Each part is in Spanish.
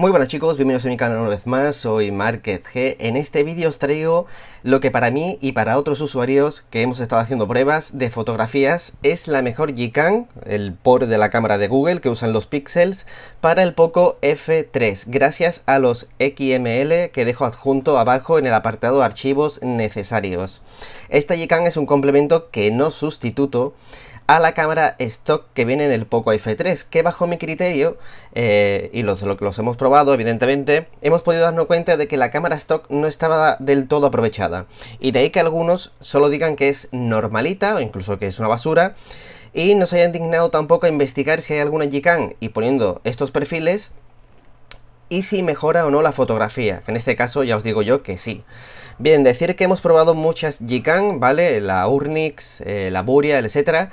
Muy buenas chicos, bienvenidos a mi canal una vez más, soy Market G. En este vídeo os traigo lo que para mí y para otros usuarios que hemos estado haciendo pruebas de fotografías es la mejor Gcam, el por de la cámara de Google que usan los pixels, para el Poco F3, gracias a los XML que dejo adjunto abajo en el apartado archivos necesarios. Esta Gcam es un complemento que no sustituto a la cámara stock que viene en el Poco F3, que bajo mi criterio, eh, y los, los hemos probado evidentemente, hemos podido darnos cuenta de que la cámara stock no estaba del todo aprovechada. Y de ahí que algunos solo digan que es normalita, o incluso que es una basura, y no se hayan dignado tampoco a investigar si hay alguna G-Can. y poniendo estos perfiles, y si mejora o no la fotografía, en este caso ya os digo yo que sí. Bien, decir que hemos probado muchas G-Can, ¿vale? La Urnix, eh, la buria etcétera,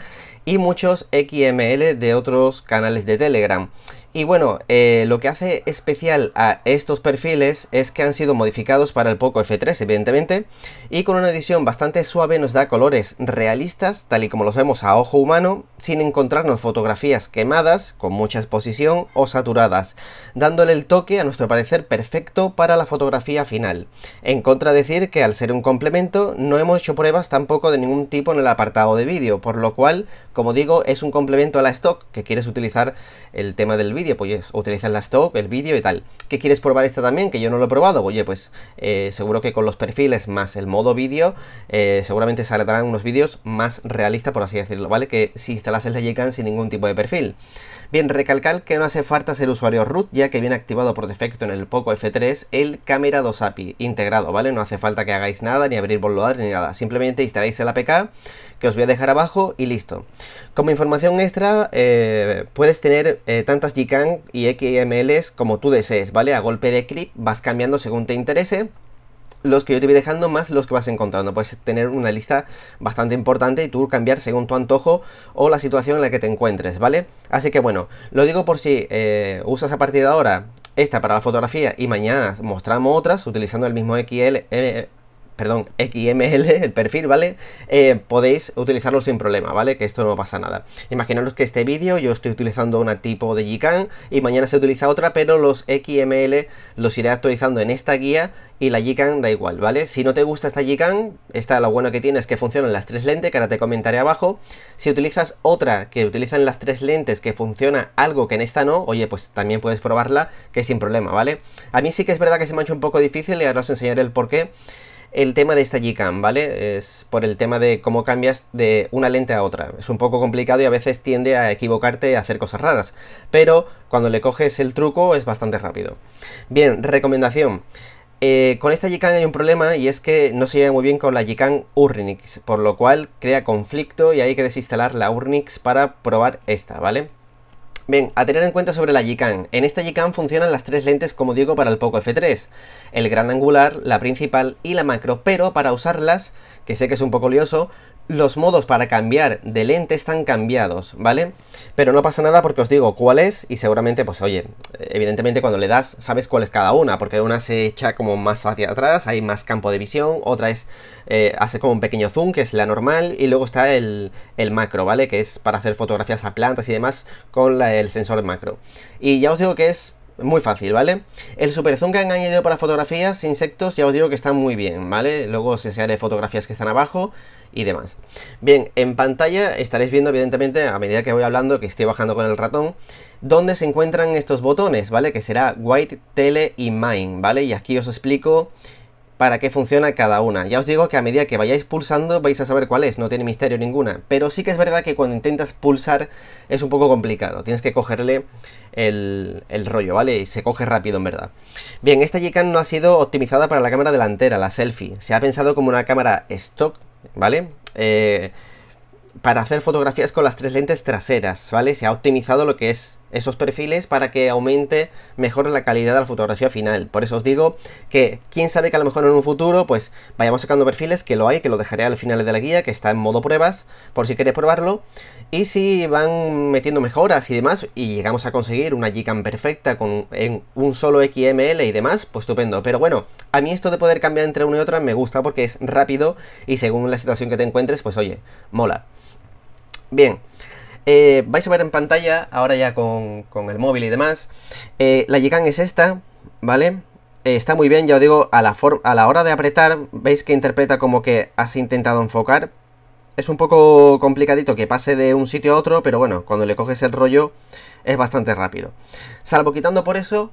y muchos XML de otros canales de Telegram. Y bueno, eh, lo que hace especial a estos perfiles es que han sido modificados para el Poco F3, evidentemente, y con una edición bastante suave nos da colores realistas, tal y como los vemos a ojo humano, sin encontrarnos fotografías quemadas, con mucha exposición o saturadas dándole el toque a nuestro parecer perfecto para la fotografía final. En contra decir que al ser un complemento no hemos hecho pruebas tampoco de ningún tipo en el apartado de vídeo, por lo cual, como digo, es un complemento a la stock que quieres utilizar el tema del vídeo, pues utilizas la stock, el vídeo y tal. ¿Qué quieres probar esta también? Que yo no lo he probado. Oye, pues eh, seguro que con los perfiles más el modo vídeo, eh, seguramente saldrán unos vídeos más realistas, por así decirlo, ¿vale? Que si instalas el can sin ningún tipo de perfil. Bien, recalcar que no hace falta ser usuario root, ya que viene activado por defecto en el Poco F3 el Camera 2 API integrado, ¿vale? No hace falta que hagáis nada, ni abrir bootloader ni nada. Simplemente instaláis el APK, que os voy a dejar abajo, y listo. Como información extra, eh, puedes tener eh, tantas GCAN y XMLs como tú desees, ¿vale? A golpe de clip vas cambiando según te interese los que yo te voy dejando más los que vas encontrando. Puedes tener una lista bastante importante y tú cambiar según tu antojo o la situación en la que te encuentres, ¿vale? Así que bueno, lo digo por si eh, usas a partir de ahora esta para la fotografía y mañana mostramos otras utilizando el mismo XL, perdón, XML, el perfil, ¿vale? Eh, podéis utilizarlo sin problema, ¿vale? Que esto no pasa nada. Imaginaros que este vídeo yo estoy utilizando una tipo de yikan y mañana se utiliza otra, pero los XML los iré actualizando en esta guía y la yikan da igual, ¿vale? Si no te gusta esta Gican, esta lo bueno que tiene es que funcionan las tres lentes, que ahora te comentaré abajo. Si utilizas otra que utilizan las tres lentes que funciona algo que en esta no, oye, pues también puedes probarla, que sin problema, ¿vale? A mí sí que es verdad que se me ha hecho un poco difícil y ahora os enseñaré el por qué el tema de esta g ¿vale? Es por el tema de cómo cambias de una lente a otra. Es un poco complicado y a veces tiende a equivocarte y a hacer cosas raras, pero cuando le coges el truco es bastante rápido. Bien, recomendación. Eh, con esta g hay un problema y es que no se lleva muy bien con la G-Cam Urnix, por lo cual crea conflicto y hay que desinstalar la Urnix para probar esta, ¿vale? Bien, a tener en cuenta sobre la g En esta g funcionan las tres lentes, como digo, para el Poco F3. El gran angular, la principal y la macro, pero para usarlas, que sé que es un poco lioso, los modos para cambiar de lente están cambiados, ¿vale? Pero no pasa nada porque os digo cuál es y seguramente, pues oye, evidentemente cuando le das sabes cuál es cada una, porque una se echa como más hacia atrás, hay más campo de visión, otra es, eh, hace como un pequeño zoom, que es la normal, y luego está el, el macro, ¿vale? Que es para hacer fotografías a plantas y demás con el sensor macro. Y ya os digo que es muy fácil, ¿vale? El super zoom que han añadido para fotografías, insectos, ya os digo que está muy bien, ¿vale? Luego se haré fotografías que están abajo y demás. Bien, en pantalla estaréis viendo evidentemente a medida que voy hablando, que estoy bajando con el ratón, dónde se encuentran estos botones, ¿vale? Que será White, Tele y Mine, ¿vale? Y aquí os explico para qué funciona cada una. Ya os digo que a medida que vayáis pulsando vais a saber cuál es, no tiene misterio ninguna. Pero sí que es verdad que cuando intentas pulsar es un poco complicado, tienes que cogerle el, el rollo, ¿vale? Y se coge rápido en verdad. Bien, esta Gcam no ha sido optimizada para la cámara delantera, la selfie. Se ha pensado como una cámara stock ¿vale? Eh, para hacer fotografías con las tres lentes traseras, ¿vale? Se ha optimizado lo que es esos perfiles para que aumente mejor la calidad de la fotografía final. Por eso os digo que quién sabe que a lo mejor en un futuro pues vayamos sacando perfiles, que lo hay, que lo dejaré al final de la guía, que está en modo pruebas, por si queréis probarlo. Y si van metiendo mejoras y demás, y llegamos a conseguir una GCAM perfecta con en un solo XML y demás, pues estupendo. Pero bueno, a mí esto de poder cambiar entre una y otra me gusta porque es rápido y según la situación que te encuentres, pues oye, mola. Bien, eh, vais a ver en pantalla, ahora ya con, el móvil y demás, eh, la GCAM es esta, ¿vale? Eh, está muy bien, ya os digo, a la, a la hora de apretar, veis que interpreta como que has intentado enfocar, es un poco complicadito que pase de un sitio a otro, pero bueno, cuando le coges el rollo es bastante rápido. Salvo quitando por eso,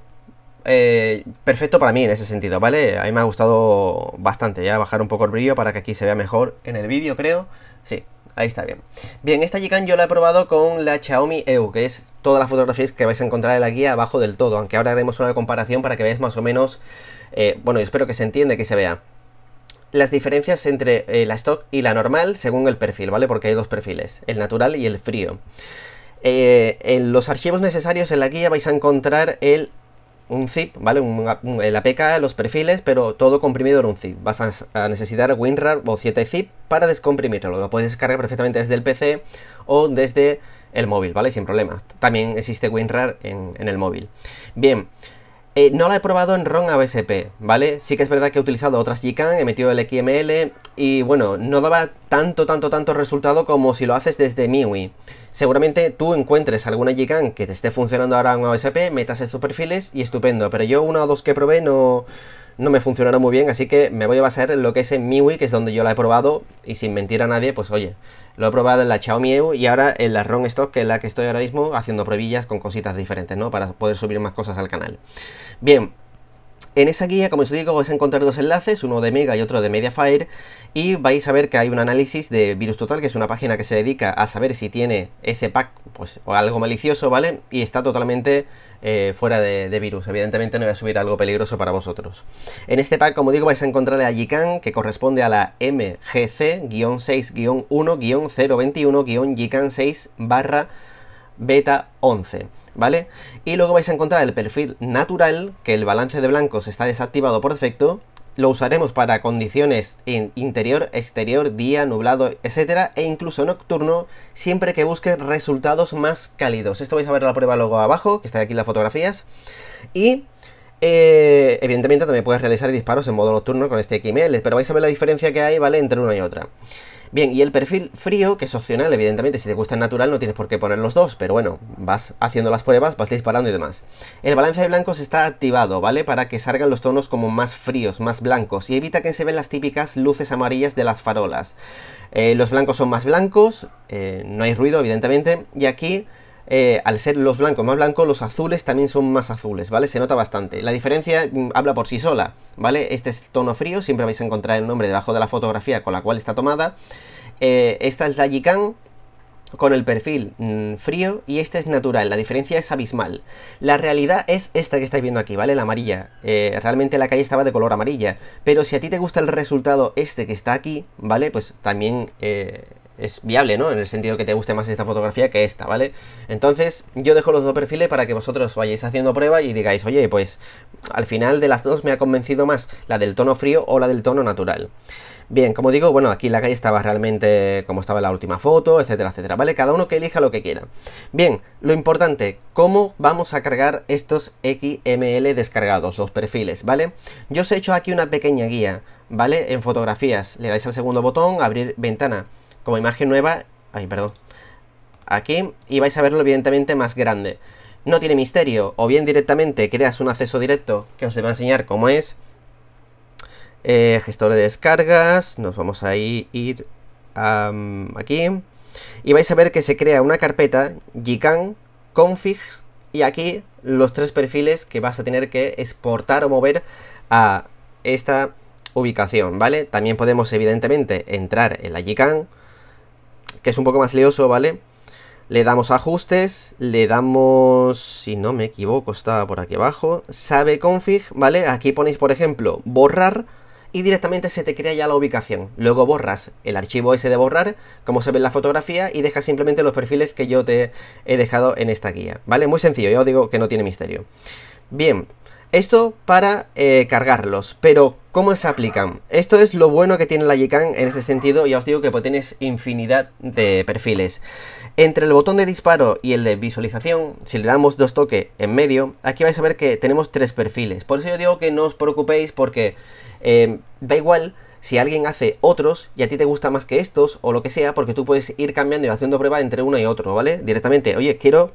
eh, perfecto para mí en ese sentido, ¿vale? A mí me ha gustado bastante, ya bajar un poco el brillo para que aquí se vea mejor en el vídeo, creo. Sí, ahí está bien. Bien, esta Gcam yo la he probado con la Xiaomi EU, que es todas las fotografías que vais a encontrar en la guía abajo del todo, aunque ahora haremos una comparación para que veáis más o menos, eh, bueno, yo espero que se entienda que se vea las diferencias entre eh, la stock y la normal según el perfil, ¿vale? Porque hay dos perfiles, el natural y el frío. Eh, en los archivos necesarios en la guía vais a encontrar el un zip, ¿vale? la pk el los perfiles, pero todo comprimido en un zip. Vas a, necesitar WinRAR o 7zip para descomprimirlo. Lo puedes descargar perfectamente desde el PC o desde el móvil, ¿vale? Sin problemas. También existe WinRAR en el móvil. Bien, eh, no la he probado en ROM ABSP, ¿vale? Sí que es verdad que he utilizado otras GCAN, he metido el XML y bueno, no daba tanto, tanto, tanto resultado como si lo haces desde MIUI. Seguramente tú encuentres alguna GCAN que te esté funcionando ahora en ABSP, metas estos perfiles y estupendo, pero yo una o dos que probé no, no me funcionaron muy bien, así que me voy a basar en lo que es en MIUI, que es donde yo la he probado y sin mentir a nadie, pues oye, lo he probado en la Xiaomi EU y ahora en la ROM Stock, que es la que estoy ahora mismo haciendo probillas con cositas diferentes, ¿no? Para poder subir más cosas al canal. Bien, en esa guía, como os digo, vais a encontrar dos enlaces, uno de Mega y otro de Mediafire, y vais a ver que hay un análisis de Virus Total, que es una página que se dedica a saber si tiene ese pack pues, o algo malicioso, ¿vale? Y está totalmente eh, fuera de, virus. Evidentemente no voy a subir algo peligroso para vosotros. En este pack, como digo, vais a encontrar a Gican, que corresponde a la mgc 6 1 021 can 6 beta 11. ¿vale? Y luego vais a encontrar el perfil natural, que el balance de blancos está desactivado por defecto. Lo usaremos para condiciones en interior, exterior, día, nublado, etcétera, e incluso nocturno, siempre que busque resultados más cálidos. Esto vais a ver la prueba luego abajo, que está aquí en las fotografías. Y eh, evidentemente también puedes realizar disparos en modo nocturno con este XML, pero vais a ver la diferencia que hay, ¿vale? Entre una y otra. Bien, y el perfil frío, que es opcional, evidentemente, si te gusta el natural no tienes por qué poner los dos, pero bueno, vas haciendo las pruebas, vas disparando y demás. El balance de blancos está activado, ¿vale? Para que salgan los tonos como más fríos, más blancos, y evita que se ven las típicas luces amarillas de las farolas. Eh, los blancos son más blancos, eh, no hay ruido, evidentemente, y aquí eh, al ser los blancos más blancos, los azules también son más azules, ¿vale? Se nota bastante. La diferencia mm, habla por sí sola, ¿vale? Este es tono frío, siempre vais a encontrar el nombre debajo de la fotografía con la cual está tomada. Eh, esta es la Yikan con el perfil mm, frío y este es natural, la diferencia es abismal. La realidad es esta que estáis viendo aquí, ¿vale? La amarilla. Eh, realmente la calle estaba de color amarilla, pero si a ti te gusta el resultado este que está aquí, ¿vale? Pues también es viable, ¿no? En el sentido que te guste más esta fotografía que esta, ¿vale? Entonces, yo dejo los dos perfiles para que vosotros vayáis haciendo prueba y digáis, oye, pues al final de las dos me ha convencido más la del tono frío o la del tono natural. Bien, como digo, bueno, aquí la calle estaba realmente como estaba la última foto, etcétera, etcétera, ¿vale? Cada uno que elija lo que quiera. Bien, lo importante, ¿cómo vamos a cargar estos XML descargados, los perfiles, ¿vale? Yo os he hecho aquí una pequeña guía, ¿vale? En fotografías, le dais al segundo botón, abrir ventana como imagen nueva, ay, perdón, aquí, y vais a verlo evidentemente más grande. No tiene misterio, o bien directamente creas un acceso directo que os va a enseñar cómo es. Eh, gestor de descargas, nos vamos a ir aquí. Y vais a ver que se crea una carpeta, gcan, configs, y aquí los tres perfiles que vas a tener que exportar o mover a esta ubicación, ¿vale? También podemos evidentemente entrar en la gcan que es un poco más lioso, ¿vale? Le damos ajustes, le damos, si no me equivoco, está por aquí abajo, sabe config, ¿vale? Aquí ponéis, por ejemplo, borrar y directamente se te crea ya la ubicación. Luego borras el archivo ese de borrar, como se ve en la fotografía, y dejas simplemente los perfiles que yo te he dejado en esta guía, ¿vale? Muy sencillo, ya os digo que no tiene misterio. Bien, esto para eh, cargarlos, pero ¿cómo se aplican? Esto es lo bueno que tiene la Gcam en ese sentido, ya os digo que pues tienes infinidad de perfiles. Entre el botón de disparo y el de visualización, si le damos dos toques en medio, aquí vais a ver que tenemos tres perfiles. Por eso yo digo que no os preocupéis porque em, da igual si alguien hace otros y a ti te gusta más que estos o lo que sea, porque tú puedes ir cambiando y haciendo prueba entre uno y otro, ¿vale? Directamente, oye, quiero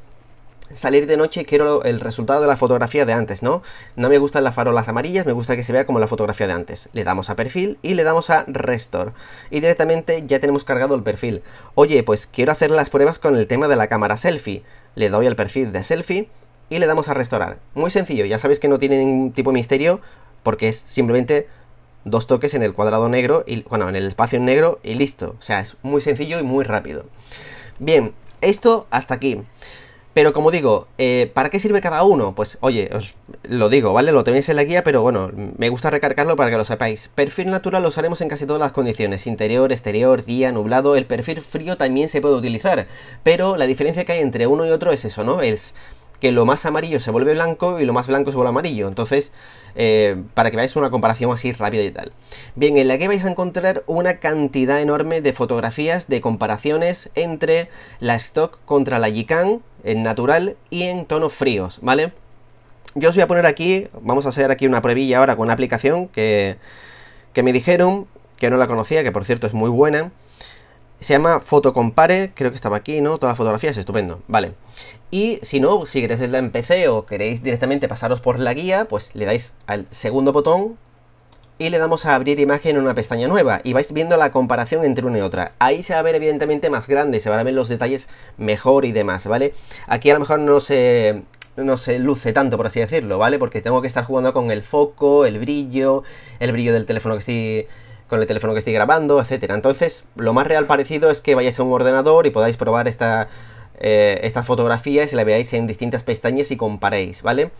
salir de noche quiero el resultado de la fotografía de antes, ¿no? No me gustan las farolas amarillas, me gusta que se vea como la fotografía de antes. Le damos a perfil y le damos a restore. Y directamente ya tenemos cargado el perfil. Oye, pues quiero hacer las pruebas con el tema de la cámara selfie. Le doy al perfil de selfie y le damos a restaurar. Muy sencillo, ya sabéis que no tiene ningún tipo de misterio porque es simplemente dos toques en el cuadrado negro y bueno, en el espacio negro y listo. O sea, es muy sencillo y muy rápido. Bien, esto hasta aquí. Pero como digo, eh, ¿para qué sirve cada uno? Pues oye, os lo digo, ¿vale? Lo tenéis en la guía, pero bueno, me gusta recargarlo para que lo sepáis. Perfil natural lo usaremos en casi todas las condiciones, interior, exterior, día, nublado. El perfil frío también se puede utilizar, pero la diferencia que hay entre uno y otro es eso, ¿no? Es que lo más amarillo se vuelve blanco y lo más blanco se vuelve amarillo. Entonces, eh, para que veáis una comparación así rápida y tal. Bien, en la que vais a encontrar una cantidad enorme de fotografías, de comparaciones entre la stock contra la Yikan en natural y en tonos fríos, ¿vale? Yo os voy a poner aquí, vamos a hacer aquí una pruebilla ahora con una aplicación que, que me dijeron, que no la conocía, que por cierto es muy buena. Se llama Fotocompare, creo que estaba aquí, ¿no? Todas las fotografías, estupendo. Vale. Y si no, si queréis la en PC o queréis directamente pasaros por la guía, pues le dais al segundo botón y le damos a abrir imagen en una pestaña nueva y vais viendo la comparación entre una y otra. Ahí se va a ver evidentemente más grande, se van a ver los detalles mejor y demás, ¿vale? Aquí a lo mejor no se, no se luce tanto, por así decirlo, ¿vale? Porque tengo que estar jugando con el foco, el brillo, el brillo del teléfono que estoy con el teléfono que estoy grabando, etcétera. Entonces, lo más real parecido es que vayáis a un ordenador y podáis probar esta eh, estas fotografías y la veáis en distintas pestañas y comparéis, ¿vale?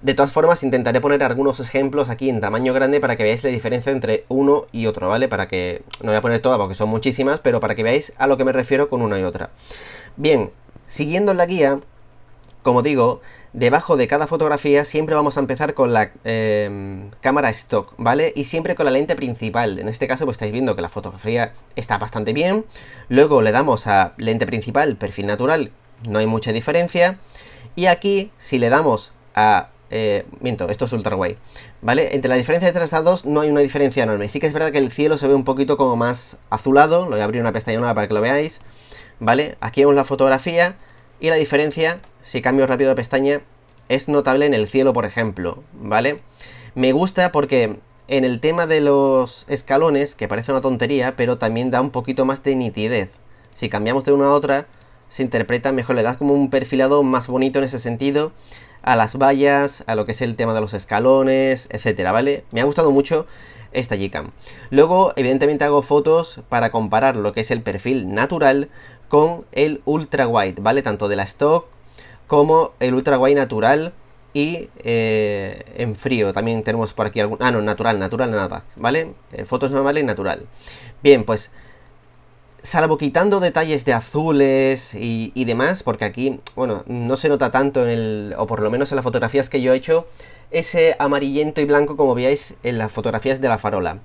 De todas formas, intentaré poner algunos ejemplos aquí en tamaño grande para que veáis la diferencia entre uno y otro, ¿vale? Para que... no voy a poner todas porque son muchísimas, pero para que veáis a lo que me refiero con una y otra. Bien, siguiendo la guía, como digo, Debajo de cada fotografía siempre vamos a empezar con la em, cámara stock, ¿vale? Y siempre con la lente principal. En este caso pues estáis viendo que la fotografía está bastante bien. Luego le damos a lente principal, perfil natural, no hay mucha diferencia. Y aquí si le damos a... Eh, miento, esto es ultra wide, ¿vale? Entre la diferencia de estas dos no hay una diferencia enorme. Sí que es verdad que el cielo se ve un poquito como más azulado. Lo voy a abrir una pestaña nueva para que lo veáis. ¿Vale? Aquí vemos la fotografía y la diferencia, si cambio rápido de pestaña, es notable en el cielo, por ejemplo, ¿vale? Me gusta porque en el tema de los escalones, que parece una tontería, pero también da un poquito más de nitidez. Si cambiamos de una a otra, se interpreta mejor, le das como un perfilado más bonito en ese sentido a las vallas, a lo que es el tema de los escalones, etcétera, ¿vale? Me ha gustado mucho esta Gcam. Luego, evidentemente hago fotos para comparar lo que es el perfil natural con el ultra white ¿vale? Tanto de la stock como el ultra white natural y eh, en frío. También tenemos por aquí algún... Ah, no, natural, natural nada, ¿vale? Eh, fotos normales, natural. Bien, pues salvo quitando detalles de azules y, demás, porque aquí, bueno, no se nota tanto en el, o por lo menos en las fotografías que yo he hecho, ese amarillento y blanco como veáis en las fotografías de la farola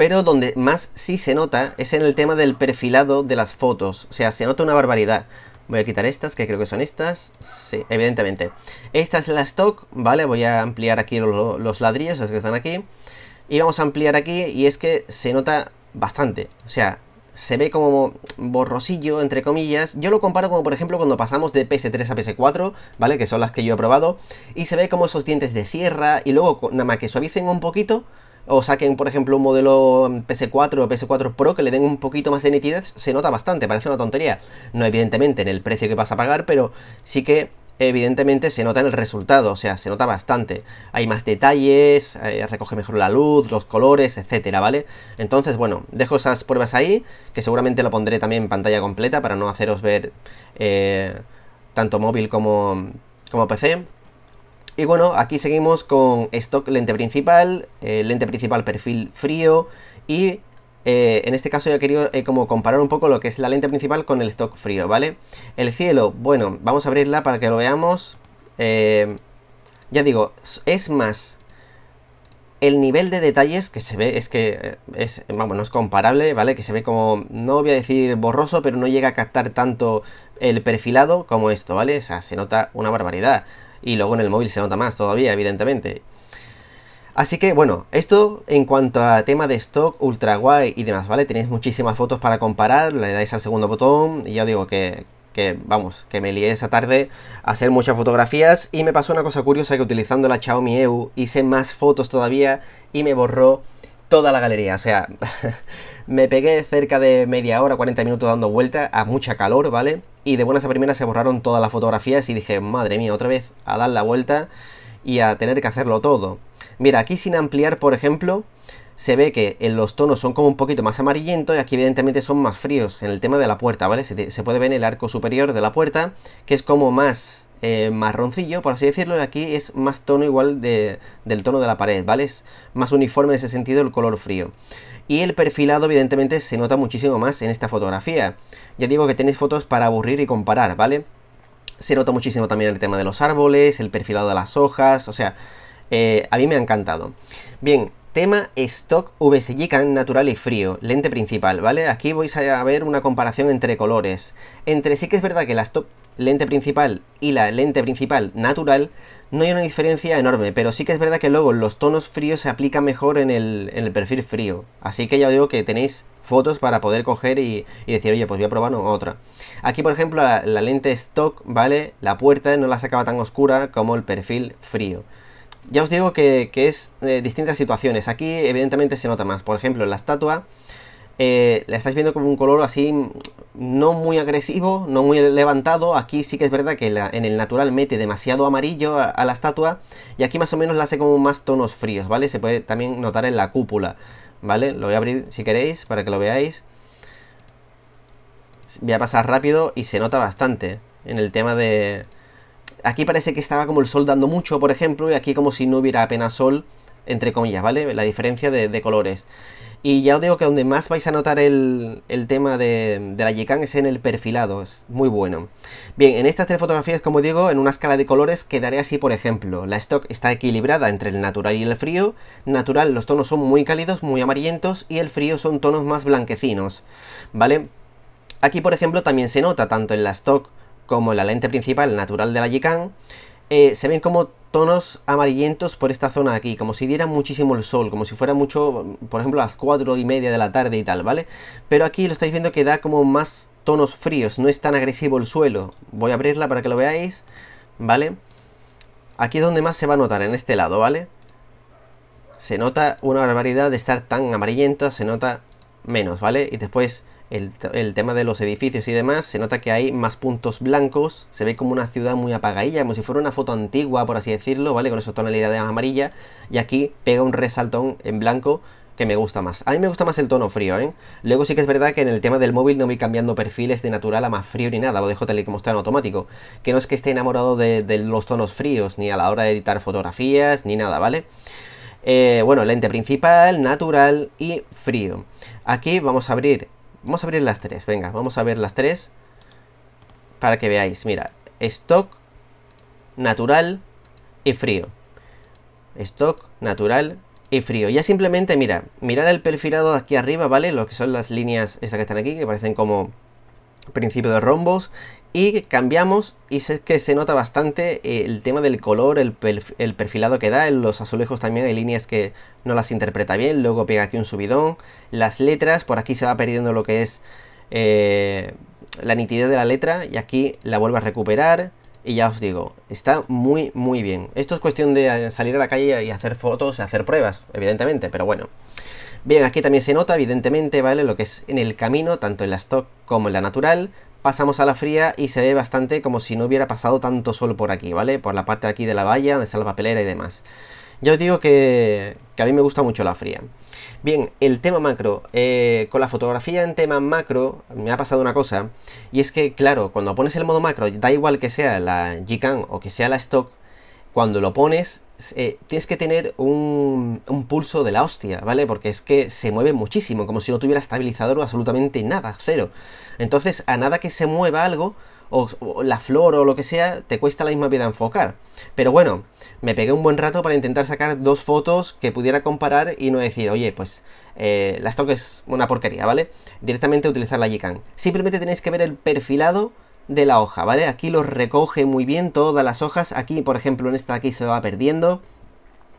pero donde más sí se nota es en el tema del perfilado de las fotos. O sea, se nota una barbaridad. Voy a quitar estas, que creo que son estas. Sí, evidentemente. Esta es la stock, ¿vale? Voy a ampliar aquí los ladrillos, los que están aquí. Y vamos a ampliar aquí, y es que se nota bastante. O sea, se ve como borrosillo, entre comillas. Yo lo comparo como, por ejemplo, cuando pasamos de PS3 a PS4, ¿vale? Que son las que yo he probado. Y se ve como esos dientes de sierra, y luego, nada más que suavicen un poquito, o saquen, por ejemplo, un modelo PS4 o PS4 Pro que le den un poquito más de nitidez, se nota bastante, parece una tontería. No evidentemente en el precio que vas a pagar, pero sí que evidentemente se nota en el resultado, o sea, se nota bastante. Hay más detalles, eh, recoge mejor la luz, los colores, etcétera, ¿vale? Entonces, bueno, dejo esas pruebas ahí, que seguramente lo pondré también en pantalla completa para no haceros ver eh, tanto móvil como, como PC. Y bueno, aquí seguimos con stock lente principal, eh, lente principal perfil frío y eh, en este caso yo he querido eh, como comparar un poco lo que es la lente principal con el stock frío, ¿vale? El cielo, bueno, vamos a abrirla para que lo veamos. ya digo, es más el nivel de detalles que se ve es que es, vamos, no es comparable, ¿vale? Que se ve como, no voy a decir borroso, pero no llega a captar tanto el perfilado como esto, ¿vale? O sea, se nota una barbaridad y luego en el móvil se nota más todavía, evidentemente. Así que bueno, esto en cuanto a tema de stock, ultra guay y demás, ¿vale? Tenéis muchísimas fotos para comparar, le dais al segundo botón y ya digo que, vamos, que me lié esa tarde a hacer muchas fotografías y me pasó una cosa curiosa que utilizando la Xiaomi EU hice más fotos todavía y me borró toda la galería, o sea, me pegué cerca de media hora, 40 minutos dando vuelta, a mucha calor, ¿vale? y de buenas a primeras se borraron todas las fotografías y dije, madre mía, otra vez a dar la vuelta y a tener que hacerlo todo. Mira, aquí sin ampliar, por ejemplo, se ve que en eh, los tonos son como un poquito más amarillento y aquí evidentemente son más fríos en el tema de la puerta, ¿vale? Se, puede ver en el arco superior de la puerta, que es como más eh, marroncillo, por así decirlo, y aquí es más tono igual del tono de la pared, ¿vale? Es más uniforme en ese sentido el color frío. Y el perfilado evidentemente se nota muchísimo más en esta fotografía. Ya digo que tenéis fotos para aburrir y comparar, ¿vale? Se nota muchísimo también el tema de los árboles, el perfilado de las hojas, o sea, eh, a mí me ha encantado. Bien, tema stock vs natural y frío, lente principal, ¿vale? Aquí vais a ver una comparación entre colores. Entre sí que es verdad que la stock lente principal y la lente principal natural no hay una diferencia enorme, pero sí que es verdad que luego los tonos fríos se aplican mejor en el, perfil frío. Así que ya os digo que tenéis fotos para poder coger y, decir, oye, pues voy a probar otra. Aquí, por ejemplo, la, lente stock, ¿vale? La puerta no la sacaba tan oscura como el perfil frío. Ya os digo que, es eh, distintas situaciones. Aquí, evidentemente, se nota más. Por ejemplo, la estatua eh, la estáis viendo como un color así mm, no muy agresivo, no muy levantado. Aquí sí que es verdad que en el natural mete demasiado amarillo a, a, la estatua y aquí más o menos la hace como más tonos fríos, ¿vale? Se puede también notar en la cúpula, ¿vale? Lo voy a abrir si queréis para que lo veáis. Voy a pasar rápido y se nota bastante en el tema de... Aquí parece que estaba como el sol dando mucho, por ejemplo, y aquí como si no hubiera apenas sol entre comillas, ¿vale? La diferencia de, colores. Y ya os digo que donde más vais a notar el, tema de, la Yikan es en el perfilado, es muy bueno. Bien, en estas tres fotografías, como digo, en una escala de colores quedaré así, por ejemplo. La stock está equilibrada entre el natural y el frío. Natural, los tonos son muy cálidos, muy amarillentos, y el frío son tonos más blanquecinos, ¿vale? Aquí, por ejemplo, también se nota, tanto en la stock como en la lente principal natural de la Yikan eh, se ven como tonos amarillentos por esta zona de aquí, como si diera muchísimo el sol, como si fuera mucho, por ejemplo, a las 4 y media de la tarde y tal, ¿vale? Pero aquí lo estáis viendo que da como más tonos fríos, no es tan agresivo el suelo. Voy a abrirla para que lo veáis, ¿vale? Aquí es donde más se va a notar, en este lado, ¿vale? Se nota una barbaridad de estar tan amarillento, se nota menos, ¿vale? Y después el, tema de los edificios y demás, se nota que hay más puntos blancos, se ve como una ciudad muy apagadilla, como si fuera una foto antigua, por así decirlo, ¿vale? Con tonalidad de amarilla y aquí pega un resaltón en blanco que me gusta más. A mí me gusta más el tono frío, ¿eh? Luego sí que es verdad que en el tema del móvil no voy cambiando perfiles de natural a más frío ni nada, lo dejo tal y como está en automático. Que no es que esté enamorado de, los tonos fríos, ni a la hora de editar fotografías, ni nada, ¿vale? Eh, bueno, lente principal, natural y frío. Aquí vamos a abrir Vamos a abrir las tres, venga, vamos a ver las tres para que veáis. Mira, stock, natural y frío. Stock, natural y frío. Ya simplemente, mira, mirar el perfilado de aquí arriba, ¿vale? Lo que son las líneas estas que están aquí, que parecen como principio de rombos y cambiamos y es que se nota bastante eh, el tema del color, el, perfilado que da, en los azulejos también hay líneas que no las interpreta bien, luego pega aquí un subidón, las letras, por aquí se va perdiendo lo que es eh, la nitidez de la letra y aquí la vuelve a recuperar y ya os digo, está muy muy bien. Esto es cuestión de eh, salir a la calle y hacer fotos, y hacer pruebas, evidentemente, pero bueno. Bien, aquí también se nota, evidentemente, ¿vale? Lo que es en el camino, tanto en la stock como en la natural pasamos a la fría y se ve bastante como si no hubiera pasado tanto sol por aquí, ¿vale? Por la parte de aquí de la valla, de esa la papelera y demás. Ya os digo que, a mí me gusta mucho la fría. Bien, el tema macro. Eh, con la fotografía en tema macro me ha pasado una cosa. Y es que, claro, cuando pones el modo macro, da igual que sea la Gcam o que sea la Stock, cuando lo pones eh, tienes que tener un, un, pulso de la hostia, ¿vale? Porque es que se mueve muchísimo, como si no tuviera estabilizador o absolutamente nada, cero. Entonces, a nada que se mueva algo, o, la flor o lo que sea, te cuesta la misma vida enfocar. Pero bueno, me pegué un buen rato para intentar sacar dos fotos que pudiera comparar y no decir, oye, pues eh, las toques una porquería, ¿vale? Directamente utilizar la Gcam. Simplemente tenéis que ver el perfilado de la hoja, ¿vale? Aquí lo recoge muy bien todas las hojas. Aquí, por ejemplo, en esta de aquí se va perdiendo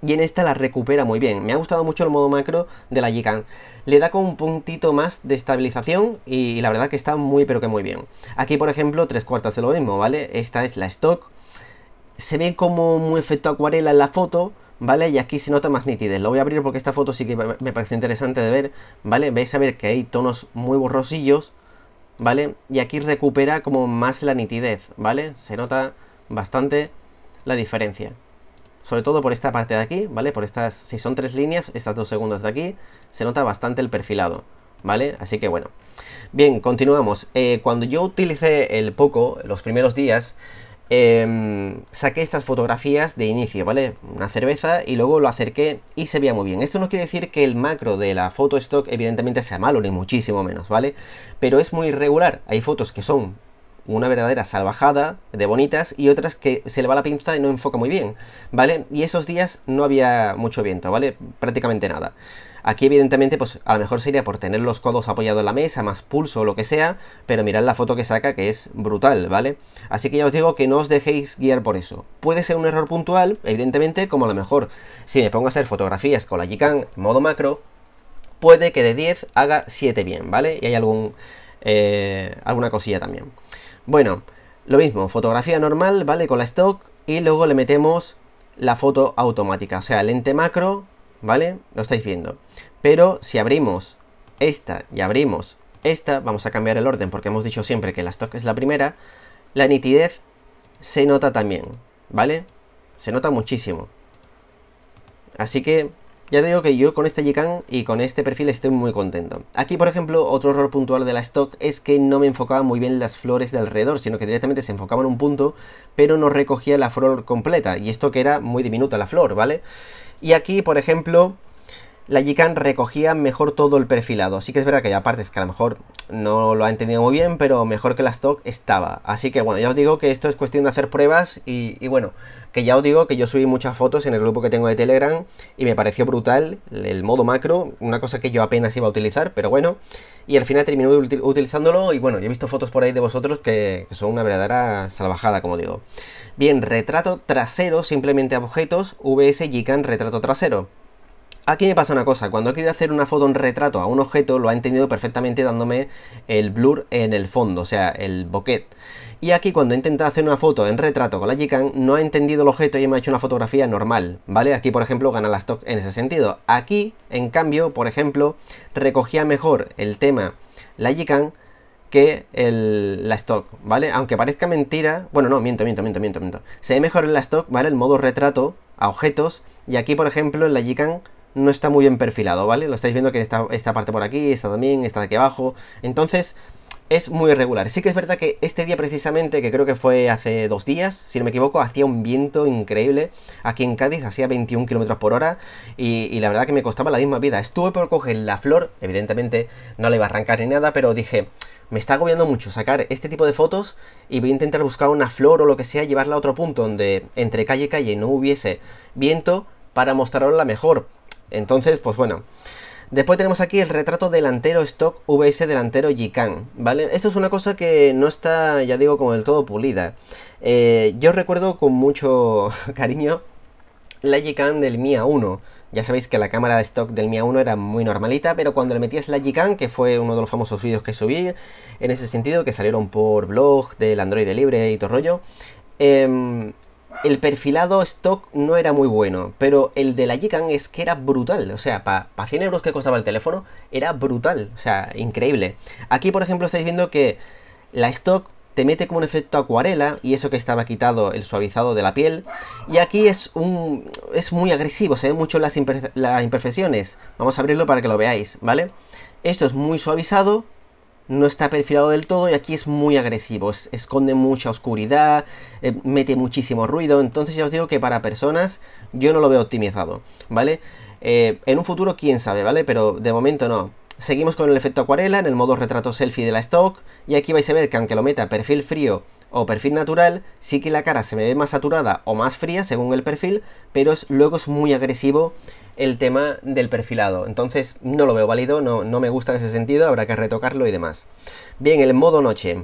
y en esta la recupera muy bien. Me ha gustado mucho el modo macro de la Gigan. Le da como un puntito más de estabilización y la verdad que está muy pero que muy bien. Aquí por ejemplo tres cuartas de lo mismo, ¿vale? Esta es la stock. Se ve como un efecto acuarela en la foto, ¿vale? Y aquí se nota más nitidez. Lo voy a abrir porque esta foto sí que me parece interesante de ver, ¿vale? Veis a ver que hay tonos muy borrosillos, ¿vale? Y aquí recupera como más la nitidez, ¿vale? Se nota bastante la diferencia sobre todo por esta parte de aquí, ¿vale? Por estas, si son tres líneas, estas dos segundas de aquí, se nota bastante el perfilado, ¿vale? Así que bueno. Bien, continuamos. Eh, cuando yo utilicé el Poco, los primeros días, em, saqué estas fotografías de inicio, ¿vale? Una cerveza y luego lo acerqué y se veía muy bien. Esto no quiere decir que el macro de la foto stock evidentemente sea malo, ni muchísimo menos, ¿vale? Pero es muy irregular. Hay fotos que son una verdadera salvajada de bonitas y otras que se le va la pinza y no enfoca muy bien, ¿vale? Y esos días no había mucho viento, ¿vale? Prácticamente nada. Aquí evidentemente pues a lo mejor sería por tener los codos apoyados en la mesa, más pulso o lo que sea, pero mirad la foto que saca que es brutal, ¿vale? Así que ya os digo que no os dejéis guiar por eso. Puede ser un error puntual, evidentemente, como a lo mejor si me pongo a hacer fotografías con la Gcam modo macro, puede que de 10 haga 7 bien, ¿vale? Y hay algún, eh, alguna cosilla también. Bueno, lo mismo, fotografía normal, ¿vale? Con la stock y luego le metemos la foto automática, o sea, lente macro, ¿vale? Lo estáis viendo. Pero si abrimos esta y abrimos esta, vamos a cambiar el orden porque hemos dicho siempre que la stock es la primera, la nitidez se nota también, ¿vale? Se nota muchísimo. Así que ya digo que yo con este yikang y con este perfil estoy muy contento. Aquí, por ejemplo, otro error puntual de la stock es que no me enfocaba muy bien las flores de alrededor, sino que directamente se enfocaba en un punto, pero no recogía la flor completa, y esto que era muy diminuta la flor, ¿vale? Y aquí, por ejemplo, la g recogía mejor todo el perfilado. Así que es verdad que hay partes que a lo mejor no lo ha entendido muy bien, pero mejor que la stock estaba. Así que bueno, ya os digo que esto es cuestión de hacer pruebas y, bueno, que ya os digo que yo subí muchas fotos en el grupo que tengo de Telegram y me pareció brutal el modo macro, una cosa que yo apenas iba a utilizar, pero bueno, y al final terminé utilizándolo y bueno, yo he visto fotos por ahí de vosotros que, son una verdadera salvajada, como digo. Bien, retrato trasero, simplemente objetos, VS G-Can, retrato trasero. Aquí me pasa una cosa, cuando he querido hacer una foto, en retrato a un objeto, lo ha entendido perfectamente dándome el blur en el fondo, o sea, el bokeh. Y aquí cuando he intentado hacer una foto en retrato con la Gcam, no ha entendido el objeto y me ha hecho una fotografía normal, ¿vale? Aquí, por ejemplo, gana la stock en ese sentido. Aquí, en cambio, por ejemplo, recogía mejor el tema la Gcam que el, la stock, ¿vale? Aunque parezca mentira, bueno, no, miento, miento, miento, miento, miento. Se ve mejor en la stock, ¿vale? El modo retrato a objetos y aquí, por ejemplo, en la Gcam no está muy bien perfilado, ¿vale? Lo estáis viendo que está esta parte por aquí, esta también, esta de aquí abajo. Entonces, es muy irregular. Sí que es verdad que este día precisamente, que creo que fue hace dos días, si no me equivoco, hacía un viento increíble. Aquí en Cádiz hacía 21 km por hora y, la verdad que me costaba la misma vida. Estuve por coger la flor, evidentemente no le iba a arrancar ni nada, pero dije, me está agobiando mucho sacar este tipo de fotos y voy a intentar buscar una flor o lo que sea, llevarla a otro punto donde entre calle y calle no hubiese viento para mostrarla mejor entonces, pues bueno. Después tenemos aquí el retrato delantero stock VS delantero G-Can, ¿vale? Esto es una cosa que no está, ya digo, como del todo pulida. Eh, yo recuerdo con mucho cariño la G-Can del Mia 1. Ya sabéis que la cámara de stock del Mia 1 era muy normalita, pero cuando le metías la g que fue uno de los famosos vídeos que subí, en ese sentido, que salieron por blog del Android libre y todo rollo, em, el perfilado stock no era muy bueno, pero el de la Yikan es que era brutal. O sea, para pa 100 euros que costaba el teléfono, era brutal. O sea, increíble. Aquí, por ejemplo, estáis viendo que la stock te mete como un efecto acuarela y eso que estaba quitado el suavizado de la piel y aquí es un es muy agresivo se ven mucho las, las imperfecciones vamos a abrirlo para que lo veáis vale esto es muy suavizado no está perfilado del todo y aquí es muy agresivo, esconde mucha oscuridad, eh, mete muchísimo ruido, entonces ya os digo que para personas yo no lo veo optimizado, ¿vale? Eh, en un futuro quién sabe, ¿vale? Pero de momento no. Seguimos con el efecto acuarela en el modo retrato selfie de la stock y aquí vais a ver que aunque lo meta perfil frío o perfil natural, sí que la cara se me ve más saturada o más fría según el perfil, pero luego es muy agresivo el tema del perfilado. Entonces no lo veo válido, no, no me gusta en ese sentido, habrá que retocarlo y demás. Bien, el modo noche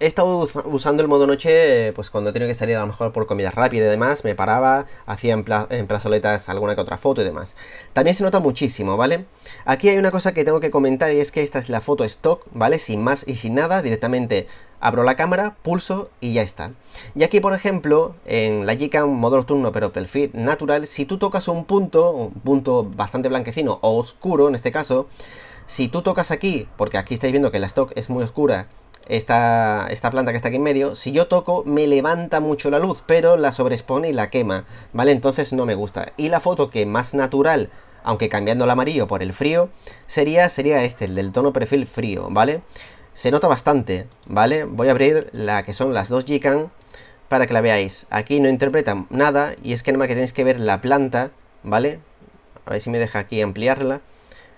he estado usando el modo noche, pues cuando tenía que salir a lo mejor por comida rápida y demás, me paraba, hacía en, plazoletas alguna que otra foto y demás. También se nota muchísimo, ¿vale? Aquí hay una cosa que tengo que comentar y es que esta es la foto stock, ¿vale? Sin más y sin nada, directamente abro la cámara, pulso y ya está. Y aquí, por ejemplo, en la Gcam modo nocturno pero perfil natural, si tú tocas un punto, un punto bastante blanquecino o oscuro en este caso, si tú tocas aquí, porque aquí estáis viendo que la stock es muy oscura esta, esta, planta que está aquí en medio, si yo toco me levanta mucho la luz, pero la sobrespone y la quema, ¿vale? Entonces no me gusta. Y la foto que más natural, aunque cambiando el amarillo por el frío, sería, sería este, el del tono perfil frío, ¿vale? Se nota bastante, ¿vale? Voy a abrir la que son las dos Jikan para que la veáis. Aquí no interpreta nada y es que nada más que tenéis que ver la planta, ¿vale? A ver si me deja aquí ampliarla.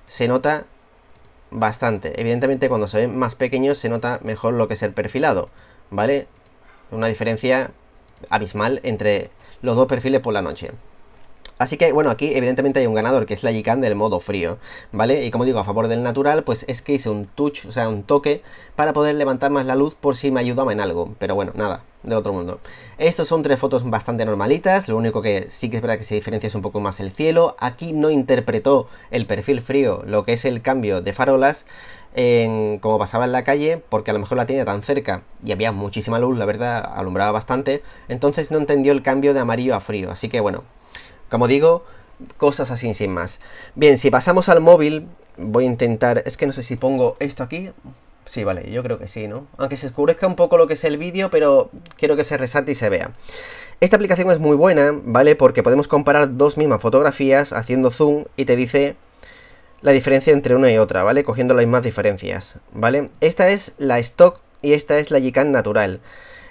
Se nota bastante. Evidentemente cuando se ven más pequeños se nota mejor lo que es el perfilado, ¿vale? Una diferencia abismal entre los dos perfiles por la noche. Así que, bueno, aquí evidentemente hay un ganador, que es la Yikan del modo frío, ¿vale? Y como digo, a favor del natural, pues es que hice un touch, o sea, un toque, para poder levantar más la luz por si me ayudaba en algo. Pero bueno, nada, del otro mundo. Estos son tres fotos bastante normalitas, lo único que sí que es verdad que se diferencia es un poco más el cielo. Aquí no interpretó el perfil frío lo que es el cambio de farolas en, como pasaba en la calle, porque a lo mejor la tenía tan cerca y había muchísima luz, la verdad, alumbraba bastante, entonces no entendió el cambio de amarillo a frío. Así que bueno, como digo, cosas así sin más. Bien, si pasamos al móvil, voy a intentar, es que no sé si pongo esto aquí, Sí, vale, yo creo que sí, ¿no? Aunque se oscurezca un poco lo que es el vídeo, pero quiero que se resalte y se vea. Esta aplicación es muy buena, ¿vale? Porque podemos comparar dos mismas fotografías haciendo zoom y te dice la diferencia entre una y otra, ¿vale? Cogiendo las mismas diferencias, ¿vale? Esta es la stock y esta es la Gcam natural.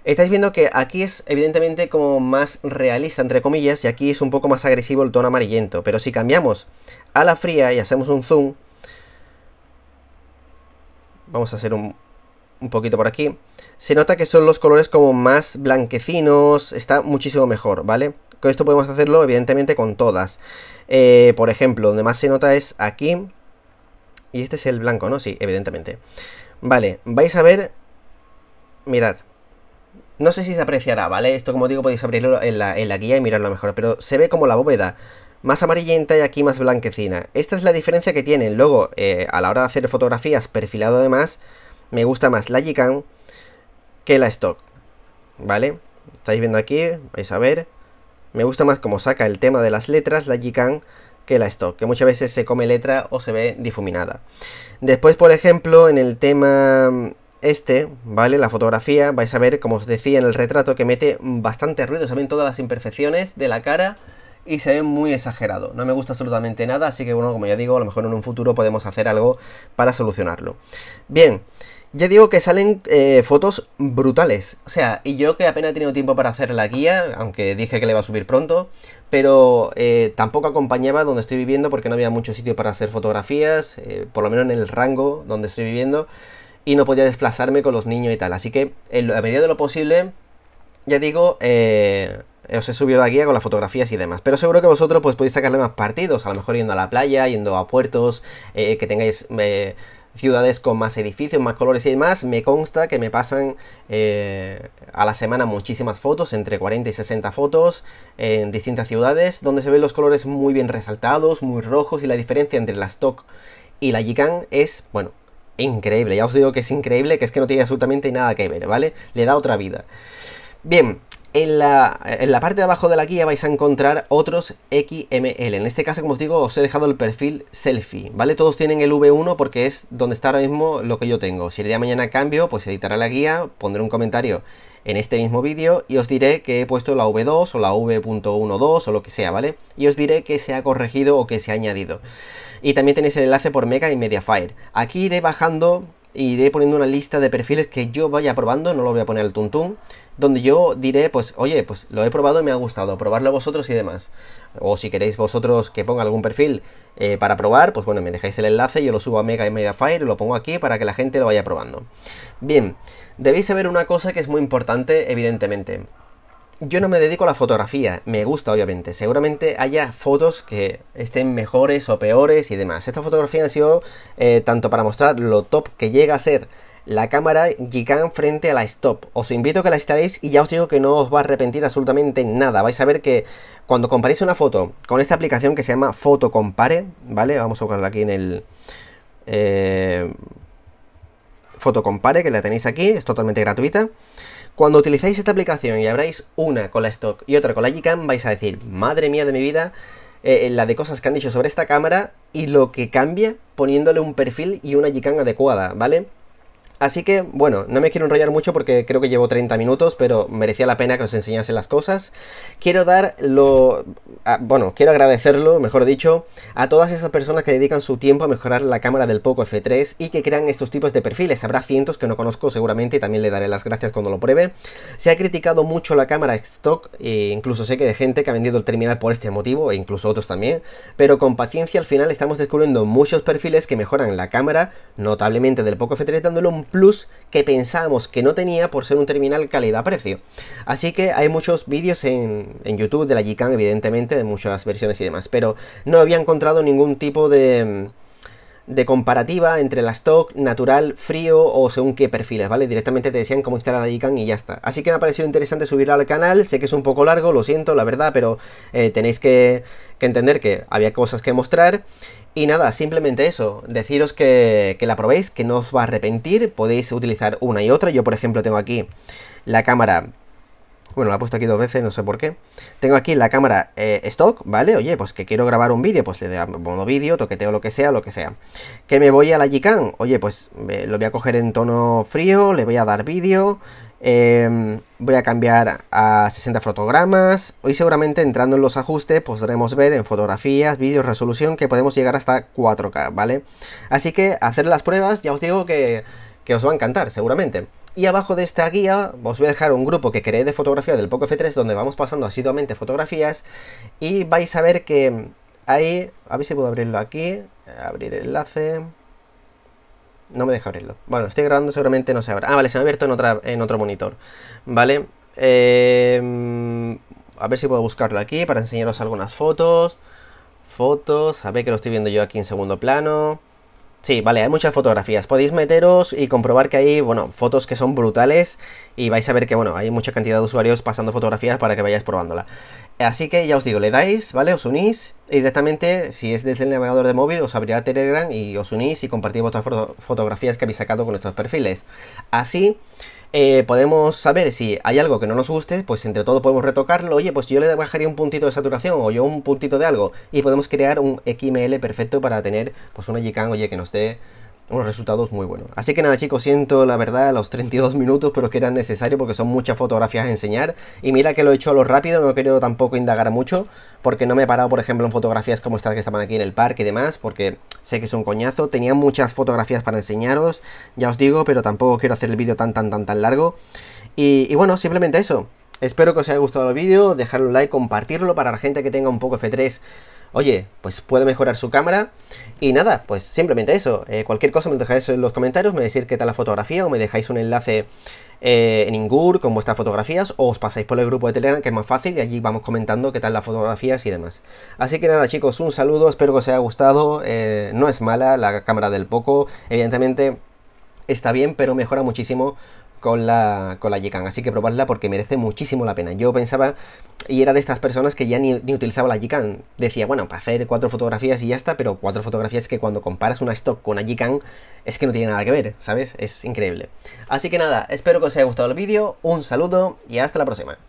Estáis viendo que aquí es evidentemente como más realista, entre comillas, y aquí es un poco más agresivo el tono amarillento. Pero si cambiamos a la fría y hacemos un zoom, Vamos a hacer un, poquito por aquí. Se nota que son los colores como más blanquecinos, está muchísimo mejor, ¿vale? Con esto podemos hacerlo evidentemente con todas. Eh, por ejemplo, donde más se nota es aquí. Y este es el blanco, ¿no? Sí, evidentemente. Vale, vais a ver... Mirad. No sé si se apreciará, ¿vale? Esto, como digo, podéis abrirlo en la, en la guía y mirarlo mejor. Pero se ve como la bóveda más amarillenta y aquí más blanquecina. Esta es la diferencia que tienen. Luego, eh, a la hora de hacer fotografías perfilado además, me gusta más la Gicam que la stock. ¿Vale? Estáis viendo aquí, vais a ver. Me gusta más cómo saca el tema de las letras la Gicam que la stock, que muchas veces se come letra o se ve difuminada. Después, por ejemplo, en el tema mm, este, ¿vale? La fotografía, vais a ver, como os decía en el retrato, que mete bastante ruido, se todas las imperfecciones de la cara y se ve muy exagerado. No me gusta absolutamente nada, así que bueno, como ya digo, a lo mejor en un futuro podemos hacer algo para solucionarlo. Bien, ya digo que salen eh, fotos brutales. O sea, y yo que apenas he tenido tiempo para hacer la guía, aunque dije que le iba a subir pronto, pero eh, tampoco acompañaba donde estoy viviendo porque no había mucho sitio para hacer fotografías, eh, por lo menos en el rango donde estoy viviendo, y no podía desplazarme con los niños y tal. Así que, en la medida de lo posible, ya digo, os he subido la guía con las fotografías y demás. Pero seguro que vosotros pues podéis sacarle más partidos, a lo mejor yendo a la playa, yendo a puertos, eh, que tengáis eh, ciudades con más edificios, más colores y demás. Me consta que me pasan eh, a la semana muchísimas fotos, entre 40 y 60 fotos en distintas ciudades, donde se ven los colores muy bien resaltados, muy rojos y la diferencia entre la stock y la Yikan es, bueno, increíble. Ya os digo que es increíble, que es que no tiene absolutamente nada que ver, ¿vale? Le da otra vida. Bien, en la, parte de abajo de la guía vais a encontrar otros XML. En este caso, como os digo, os he dejado el perfil selfie, ¿vale? Todos tienen el V1 porque es donde está ahora mismo lo que yo tengo. Si el día de mañana cambio, pues editará la guía, pondré un comentario en este mismo vídeo y os diré que he puesto la V2 o la V.12 o lo que sea, ¿vale? Y os diré que se ha corregido o que se ha añadido. Y también tenéis el enlace por Mega y Mediafire. Aquí iré bajando iré poniendo una lista de perfiles que yo vaya probando, no lo voy a poner al tuntún, donde yo diré, pues, oye, pues lo he probado y me ha gustado, probarlo vosotros y demás. O si queréis vosotros que ponga algún perfil eh, para probar, pues bueno, me dejáis el enlace, yo lo subo a Mega y Mediafire, y lo pongo aquí para que la gente lo vaya probando. Bien, debéis saber una cosa que es muy importante, evidentemente yo no me dedico a la fotografía, me gusta obviamente. Seguramente haya fotos que estén mejores o peores y demás. Esta fotografía ha sido eh, tanto para mostrar lo top que llega a ser la cámara Gigan frente a la Stop. Os invito a que la instaléis y ya os digo que no os va a arrepentir absolutamente nada. Vais a ver que cuando comparéis una foto con esta aplicación que se llama Foto Compare, ¿vale? Vamos a buscarla aquí en el... Eh, Foto Compare, que la tenéis aquí, es totalmente gratuita. Cuando utilizáis esta aplicación y abráis una con la Stock y otra con la Gcam, vais a decir, madre mía de mi vida, eh, eh, la de cosas que han dicho sobre esta cámara y lo que cambia poniéndole un perfil y una Gcam adecuada, ¿vale? Así que, bueno, no me quiero enrollar mucho porque creo que llevo 30 minutos, pero merecía la pena que os enseñase las cosas. Quiero dar lo... bueno, quiero agradecerlo, mejor dicho, a todas esas personas que dedican su tiempo a mejorar la cámara del Poco F3 y que crean estos tipos de perfiles. Habrá cientos que no conozco seguramente y también le daré las gracias cuando lo pruebe. Se ha criticado mucho la cámara stock e incluso sé que de gente que ha vendido el terminal por este motivo e incluso otros también. Pero con paciencia al final estamos descubriendo muchos perfiles que mejoran la cámara notablemente del Poco F3 dándole un plus que pensábamos que no tenía por ser un terminal calidad-precio. Así que hay muchos vídeos en, en YouTube de la Gcam, evidentemente, de muchas versiones y demás, pero no había encontrado ningún tipo de, de comparativa entre la stock, natural, frío o según qué perfiles, ¿vale? Directamente te decían cómo instalar la Gcam y ya está. Así que me ha parecido interesante subirla al canal, sé que es un poco largo, lo siento, la verdad, pero eh, tenéis que, que entender que había cosas que mostrar y nada, simplemente eso, deciros que, la probéis, que no os va a arrepentir, podéis utilizar una y otra. Yo, por ejemplo, tengo aquí la cámara bueno, la he puesto aquí dos veces, no sé por qué. Tengo aquí la cámara eh, stock, ¿vale? Oye, pues que quiero grabar un vídeo, pues le doy a modo vídeo, toqueteo lo que sea, lo que sea. Que me voy a la -Can? oye, pues lo voy a coger en tono frío, le voy a dar vídeo, Em, voy a cambiar a 60 fotogramas. Hoy seguramente entrando en los ajustes podremos ver en fotografías, vídeos, resolución que podemos llegar hasta 4K, ¿vale? Así que hacer las pruebas, ya os digo que, os va a encantar, seguramente. Y abajo de esta guía os voy a dejar un grupo que creé de fotografía del Poco F3 donde vamos pasando asiduamente fotografías y vais a ver que ahí, a ver si puedo abrirlo aquí, abrir enlace... No me deja abrirlo. Bueno, estoy grabando, seguramente no se abra. Ah, vale, se me ha abierto en, otra, en otro monitor. Vale. Em, a ver si puedo buscarlo aquí para enseñaros algunas fotos. Fotos. A ver que lo estoy viendo yo aquí en segundo plano. Sí, vale, hay muchas fotografías. Podéis meteros y comprobar que hay, bueno, fotos que son brutales y vais a ver que, bueno, hay mucha cantidad de usuarios pasando fotografías para que vayáis probándola. Así que ya os digo, le dais, ¿vale? Os unís y directamente, si es desde el navegador de móvil, os abrirá Telegram y os unís y compartís vuestras fotografías que habéis sacado con estos perfiles. Así eh, podemos saber si hay algo que no nos guste, pues entre todo podemos retocarlo. Oye, pues yo le bajaría un puntito de saturación o yo un puntito de algo y podemos crear un XML perfecto para tener pues una Gcam, oye, que nos dé unos resultados muy buenos. Así que nada chicos, siento la verdad los 32 minutos, pero que eran necesarios porque son muchas fotografías a enseñar. Y mira que lo he hecho a lo rápido, no he querido tampoco indagar mucho, porque no me he parado, por ejemplo, en fotografías como estas que estaban aquí en el parque y demás, porque sé que es un coñazo. Tenía muchas fotografías para enseñaros, ya os digo, pero tampoco quiero hacer el vídeo tan tan tan tan largo. y, bueno, simplemente eso. Espero que os haya gustado el vídeo, dejar un like, compartirlo para la gente que tenga un poco F3 oye, pues puede mejorar su cámara. Y nada, pues simplemente eso. Eh, cualquier cosa me dejáis en los comentarios, me decís qué tal la fotografía o me dejáis un enlace eh, en Ingur con vuestras fotografías o os pasáis por el grupo de Telegram que es más fácil y allí vamos comentando qué tal las fotografías y demás. Así que nada chicos, un saludo, espero que os haya gustado. Eh, no es mala la cámara del poco, evidentemente está bien, pero mejora muchísimo con la, con la Así que probadla porque merece muchísimo la pena. Yo pensaba, y era de estas personas que ya ni, ni utilizaba la Yikan. Decía, bueno, para hacer cuatro fotografías y ya está, pero cuatro fotografías que cuando comparas una stock con la Yikan, es que no tiene nada que ver, ¿sabes? Es increíble. Así que nada, espero que os haya gustado el vídeo, un saludo y hasta la próxima.